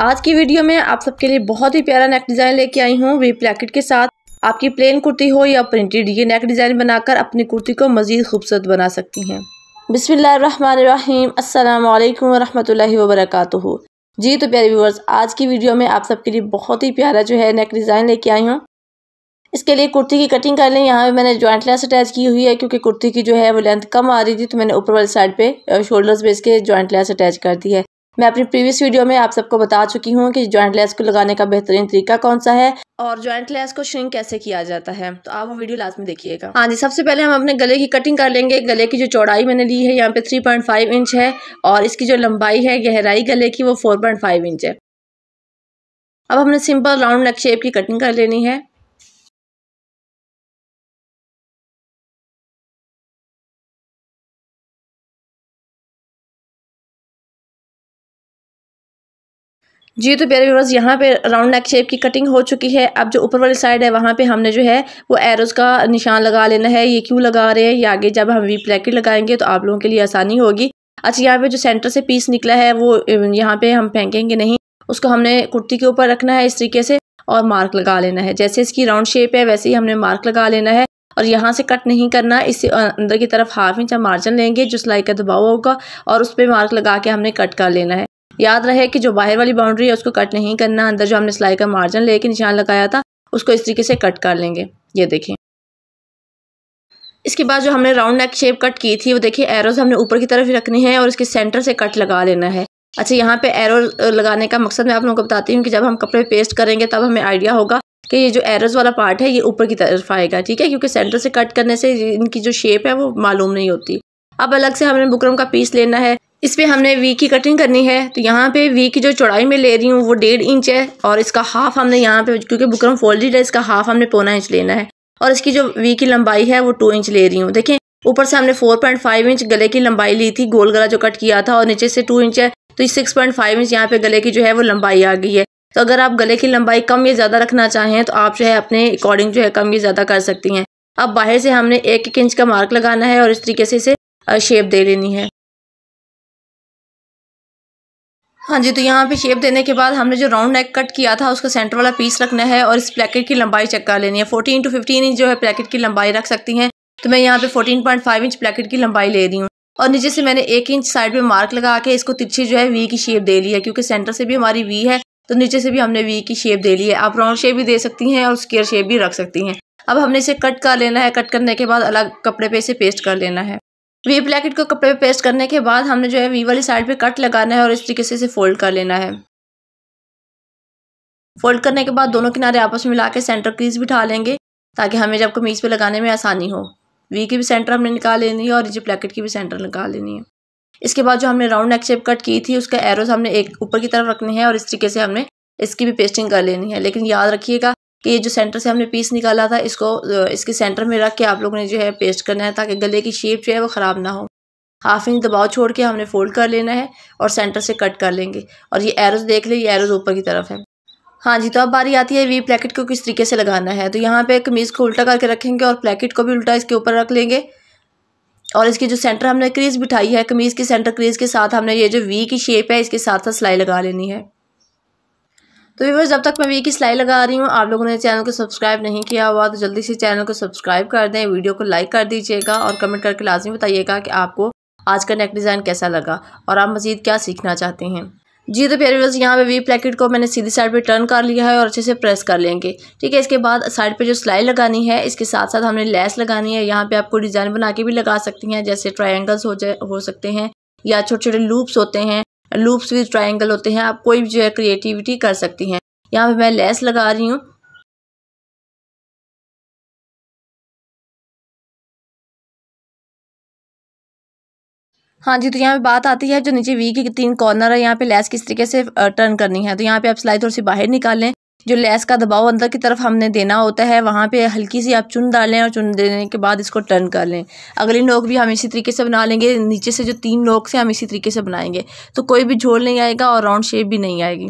आज की वीडियो में आप सबके लिए बहुत ही प्यारा नेक डिज़ाइन लेके आई हूँ वी प्लेकेट के साथ आपकी प्लेन कुर्ती हो या प्रिंटेड ये नेक डिज़ाइन बनाकर अपनी कुर्ती को मज़ीद खूबसूरत बना सकती हैं बिसमीम अल्लाम वरहमल जी तो प्यारे व्यूवर्स आज की वीडियो में आप सबके लिए बहुत ही प्यारा जो है नेक डिज़ाइन लेके आई हूँ इसके लिए कुर्ती की कटिंग कर लें यहाँ पे मैंने जॉइंट लेंस अटैच की हुई है क्योंकि कुर्ती की जो है वो लेंथ कम आ रही थी तो मैंने ऊपर वाली साइड पे शोल्डर्स पे इसके जॉइंट लेंस अटैच कर दी है मैं अपनी प्रीवियस वीडियो में आप सबको बता चुकी हूँ कि ज्वाइंट लेस को लगाने का बेहतरीन तरीका कौन सा है और ज्वाइंट लेस को श्रिंक कैसे किया जाता है तो आप वो वीडियो लास्ट में देखिएगा हाँ जी सबसे पहले हम अपने गले की कटिंग कर लेंगे गले की जो चौड़ाई मैंने ली है यहाँ पे 3.5 इंच है और इसकी जो लंबाई है गहराई गले की वो फोर इंच है अब हमने सिंपल राउंड नेक शेप की कटिंग कर लेनी है जी तो प्यारे व्यूवर्स यहाँ पे राउंड नेक शेप की कटिंग हो चुकी है अब जो ऊपर वाली साइड है वहाँ पे हमने जो है वो एरोज़ का निशान लगा लेना है ये क्यों लगा रहे हैं ये आगे जब हम वी प्लेकेट लगाएंगे तो आप लोगों के लिए आसानी होगी अच्छा यहाँ पे जो सेंटर से पीस निकला है वो यहाँ पे हम फेंकेंगे नहीं उसको हमने कुर्ती के ऊपर रखना है इस तरीके से और मार्क लगा लेना है जैसे इसकी राउंड शेप है वैसे ही हमने मार्क लगा लेना है और यहाँ से कट नहीं करना इससे अंदर की तरफ हाफ इंच हम मार्जिन लेंगे जो सिलाई का दबाव होगा और उस पर मार्क लगा के हमने कट कर लेना है याद रहे कि जो बाहर वाली बाउंड्री है उसको कट नहीं करना अंदर जो हमने सिलाई का मार्जिन लेके निशान लगाया था उसको इस तरीके से कट कर लेंगे ये देखें इसके बाद जो हमने राउंड नेक शेप कट की थी वो देखिए एरोज हमने ऊपर की तरफ ही रखने हैं और इसके सेंटर से कट लगा लेना है अच्छा यहाँ पे एरो लगाने का मकसद मैं आप लोगों को बताती हूँ कि जब हम कपड़े पेस्ट करेंगे तब हमें आइडिया होगा कि ये जो एरोज वाला पार्ट है ये ऊपर की तरफ आएगा ठीक है क्योंकि सेंटर से कट करने से इनकी जो शेप है वो मालूम नहीं होती अब अलग से हमने बुकरम का पीस लेना है इस पर हमने वी की कटिंग करनी है तो यहाँ पे वी की जो चौड़ाई में ले रही हूँ वो डेढ़ इंच है और इसका हाफ हमने यहाँ पे क्योंकि बुकरम फोल्डेड है इसका हाफ हमने पौना इंच लेना है और इसकी जो वी की लंबाई है वो टू इंच ले रही हूँ देखें ऊपर से हमने फोर पॉइंट फाइव इंच गले की लंबाई ली थी गोल गला जो कट किया था और नीचे से टू इंच है तो सिक्स पॉइंट फाइव इंच यहाँ पे गले की जो है वो लंबाई आ गई है तो अगर आप गले की लंबाई कम या ज़्यादा रखना चाहें तो आप जो है अपने अकॉर्डिंग जो है कम या ज़्यादा कर सकती हैं अब बाहर से हमने एक एक इंच का मार्क लगाना है और इस तरीके से इसे शेप दे लेनी है हाँ जी तो यहाँ पे शेप देने के बाद हमने जो राउंड नेक कट किया था उसका सेंटर वाला पीस रखना है और इस प्लेकेट की लंबाई चेक कर लेनी है फोर्टीन टू फिफ्टीन इंच जो है प्लेकेट की लंबाई रख सकती हैं तो मैं यहाँ पे fourteen point five inch placket की लंबाई ले रही हूँ और नीचे से मैंने एक इंच साइड पे मार्क लगा के इसको तिरछी जो है वी की शेप दे ली है क्योंकि सेंटर से भी हमारी वी है तो नीचे से भी हमने वी की शेप दे ली है आप राउंड शेप भी दे सकती हैं और स्केयर शेप भी रख सकती हैं अब हमने इसे कट कर लेना है कट करने के बाद अलग कपड़े पे इसे पेस्ट कर लेना है वी ब्लैकेट को कपड़े पे पेस्ट करने के बाद हमने जो है वी वाली साइड पे कट लगाना है और इस तरीके से इसे फोल्ड कर लेना है फोल्ड करने के बाद दोनों किनारे आपस में मिला के सेंटर क्रीज बिठा लेंगे ताकि हमें जब कमीज़ पे लगाने में आसानी हो वी की भी सेंटर हमने निकाल लेनी है और जी प्लैकेट की भी सेंटर निकाल लेनी है इसके बाद जो हमने राउंड नेक शेप कट की थी उसका एरोज हमने एक ऊपर की तरफ रखने हैं और इस तरीके से हमने इसकी भी पेस्टिंग कर लेनी है लेकिन याद रखिएगा कि ये जो सेंटर से हमने पीस निकाला था इसको इसके सेंटर में रख के आप लोगों ने जो है पेस्ट करना है ताकि गले की शेप जो है वो ख़राब ना हो हाफ इंच दबाव छोड़ के हमने फोल्ड कर लेना है और सेंटर से कट कर लेंगे और ये एरोज देख ले ये एरोज ऊपर की तरफ है हाँ जी तो अब बारी आती है वी प्लेकेट को किस तरीके से लगाना है तो यहाँ पे कमीज़ को उल्टा करके रखेंगे और प्लेकेट को भी उल्टा इसके ऊपर रख लेंगे और इसकी जो सेंटर हमने क्रीज़ बिठाई है कमीज़ की सेंटर क्रीज़ के साथ हमने ये जो वी की शेप है इसके साथ साथ सिलाई लगा लेनी है तो व्यूवर्स जब तक मैं वी की सिलाई लगा रही हूँ आप लोगों ने चैनल को सब्सक्राइब नहीं किया हुआ तो जल्दी से चैनल को सब्सक्राइब कर दें वीडियो को लाइक कर दीजिएगा और कमेंट करके लाजमी बताइएगा कि आपको आज का नेक डिज़ाइन कैसा लगा और आप मज़ीद क्या सीखना चाहते हैं जी तो प्यारे व्यूवर्स यहाँ पे वी प्लेकेट को मैंने सीधी साइड पर टर्न कर लिया है और अच्छे से प्रेस कर लेंगे ठीक है इसके बाद साइड पर जो सिलाई लगानी है इसके साथ साथ हमने लेस लगानी है यहाँ पे आपको डिज़ाइन बना के भी लगा सकती हैं जैसे ट्राइंगल्स हो जाए हो सकते हैं या छोटे छोटे लूप्स होते हैं लूप्स विद ट्राइंगल होते हैं आप कोई भी जो है क्रिएटिविटी कर सकती हैं यहाँ पे मैं लेस लगा रही हूँ हाँ जी तो यहाँ पे बात आती है जो नीचे वी के तीन कॉर्नर है यहाँ पे लेस किस तरीके से टर्न करनी है तो यहाँ पे आप सिलाई थोड़ी सी बाहर निकालें जो लेस का दबाव अंदर की तरफ हमने देना होता है वहाँ पे हल्की सी आप चुन डालें और चुन देने के बाद इसको टर्न कर लें अगली नोक भी हम इसी तरीके से बना लेंगे नीचे से जो तीन नोक से हम इसी तरीके से बनाएंगे तो कोई भी झोल नहीं आएगा और राउंड शेप भी नहीं आएगी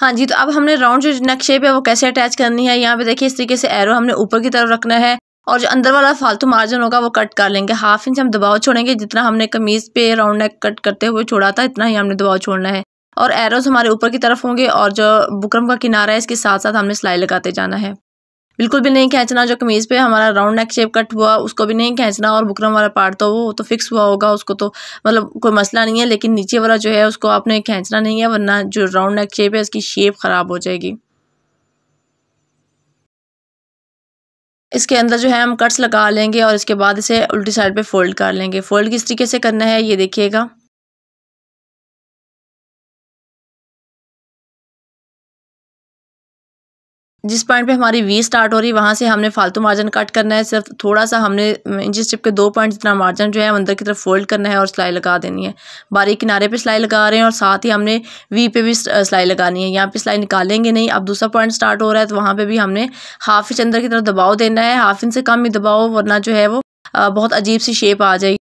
हाँ जी तो अब हमने राउंड जो नेक शेप है वो कैसे अटैच करनी है यहाँ पे देखिए इस तरीके से एरो हमने ऊपर की तरफ रखना है और जो अंदर वाला फालतू मार्जिन होगा वो कट कर लेंगे हाफ इंच हम दबाव छोड़ेंगे जितना हमने कमीज़ पे राउंड नेक कट करते हुए छोड़ा था इतना ही हमने दबाव छोड़ना है और एरोज हमारे ऊपर की तरफ होंगे और जो बुकरम का किनारा है इसके साथ साथ हमने सिलाई लगाते जाना है बिल्कुल भी नहीं खींचना जो कमीज़ पे हमारा राउंड नेक शेप कट हुआ उसको भी नहीं खींचना और बुकरम वाला पार्ट तो वो तो फिक्स हुआ होगा उसको तो मतलब कोई मसला नहीं है लेकिन नीचे वाला जो है उसको आपने खींचना नहीं है वरना जो राउंड नेक शेप है उसकी शेप ख़राब हो जाएगी इसके अंदर जो है हम कट्स लगा लेंगे और इसके बाद इसे उल्टी साइड पे फोल्ड कर लेंगे फोल्ड किस तरीके से करना है ये देखिएगा जिस पॉइंट पे हमारी वी स्टार्ट हो रही है वहाँ से हमने फालतू मार्जिन कट करना है सिर्फ थोड़ा सा हमने इंच स्टिप के दो पॉइंट जितना मार्जिन जो है अंदर की तरफ फोल्ड करना है और सिलाई लगा देनी है बारीक किनारे पे सिलाई लगा रहे हैं और साथ ही हमने वी पे भी सिलाई लगानी है यहाँ पे सिलाई निकालेंगे नहीं अब दूसरा पॉइंट स्टार्ट हो रहा है तो वहाँ पर भी हमने हाफ इंच अंदर की तरफ दबाव देना है हाफ इंच से कम ही दबाव वरना जो है वो बहुत अजीब सी शेप आ जाएगी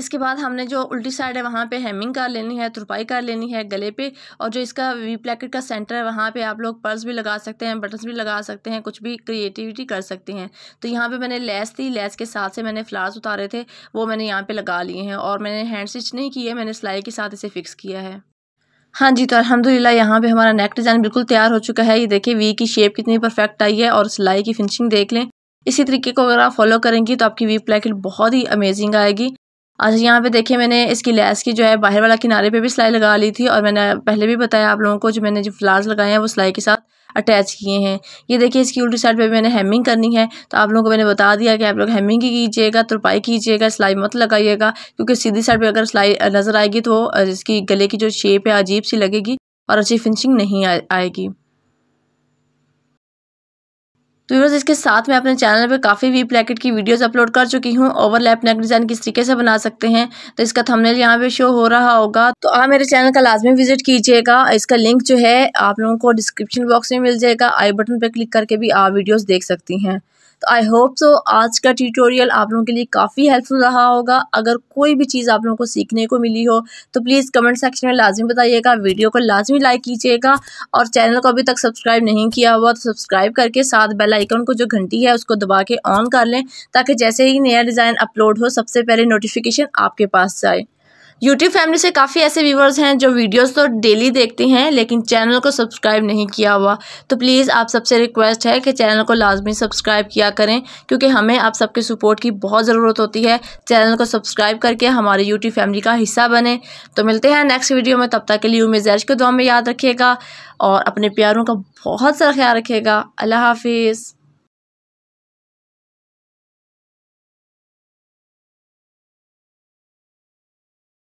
इसके बाद हमने जो उल्टी साइड है वहाँ पे हेमिंग कर लेनी है तुरपाई कर लेनी है गले पे और जो इसका वी प्लेकेट का सेंटर है वहाँ पे आप लोग पर्स भी लगा सकते हैं बटन्स भी लगा सकते हैं कुछ भी क्रिएटिविटी कर सकते हैं तो यहाँ पे मैंने लेस थी लेस के साथ से मैंने फ्लावर्स उतारे थे वो मैंने यहाँ पर लगा लिए हैं और मैंने हैंड स्टिच नहीं की है मैंने सिलाई के साथ इसे फिक्स किया है हाँ जी तो अलहमदिल्ला यहाँ पे हमारा नेक डिज़ाइन बिल्कुल तैयार हो चुका है ये देखिए वी की शेप कितनी परफेक्ट आई है और सिलाई की फिनिशिंग देख लें इसी तरीके को अगर आप फॉलो करेंगी तो आपकी वी प्लेकेट बहुत ही अमेजिंग आएगी अच्छा यहाँ पे देखिए मैंने इसकी लैस की जो है बाहर वाला किनारे पे भी सिलाई लगा ली थी और मैंने पहले भी बताया आप लोगों को जो मैंने जो फ्लावर्स लगाए हैं वो सिलाई के साथ अटैच किए हैं ये देखिए इसकी उल्टी साइड पे भी मैंने हेमिंग करनी है तो आप लोगों को मैंने बता दिया कि आप लोग हेमिंग ही कीजिएगा तुरपाई कीजिएगा सिलाई मत लगाइएगा क्योंकि सीधी साइड पर अगर सिलाई नज़र आएगी तो इसकी गले की जो शेप है अजीब सी लगेगी और अच्छी फिनिशिंग नहीं आएगी तो व्यवर्स इसके साथ मैं अपने चैनल पर काफ़ी वी लैकेट की वीडियोस अपलोड कर चुकी हूँ ओवरलैप नेक डिज़ाइन किस तरीके से बना सकते हैं तो इसका थंबनेल यहाँ पे शो हो रहा होगा तो आप मेरे चैनल का लाजमी विजिट कीजिएगा इसका लिंक जो है आप लोगों को डिस्क्रिप्शन बॉक्स में मिल जाएगा आई बटन पर क्लिक करके भी आप वीडियोज़ देख सकती हैं तो आई होप सो आज का ट्यूटोरियल आप लोगों के लिए काफ़ी हेल्पफुल रहा होगा अगर कोई भी चीज़ आप लोगों को सीखने को मिली हो तो प्लीज़ कमेंट सेक्शन में लाजमी बताइएगा वीडियो को लाजमी लाइक कीजिएगा और चैनल को अभी तक सब्सक्राइब नहीं किया हुआ तो सब्सक्राइब करके साथ बेल आइकन को जो घंटी है उसको दबा के ऑन कर लें ताकि जैसे ही नया डिज़ाइन अपलोड हो सबसे पहले नोटिफिकेशन आपके पास जाए यूट्यूब फैमिली से काफ़ी ऐसे व्यूवर्स हैं जो वीडियोस तो डेली देखते हैं लेकिन चैनल को सब्सक्राइब नहीं किया हुआ तो प्लीज़ आप सबसे रिक्वेस्ट है कि चैनल को लाजमी सब्सक्राइब किया करें क्योंकि हमें आप सबके सपोर्ट की बहुत ज़रूरत होती है चैनल को सब्सक्राइब करके हमारे यूट्यूब फैमिली का हिस्सा बने तो मिलते हैं नेक्स्ट वीडियो में तब तक के लिए उम्मीद जैश को दुआ में याद रखिएगा और अपने प्यारों का बहुत सारा ख्याल रखिएगा अल्लाह हाफिज़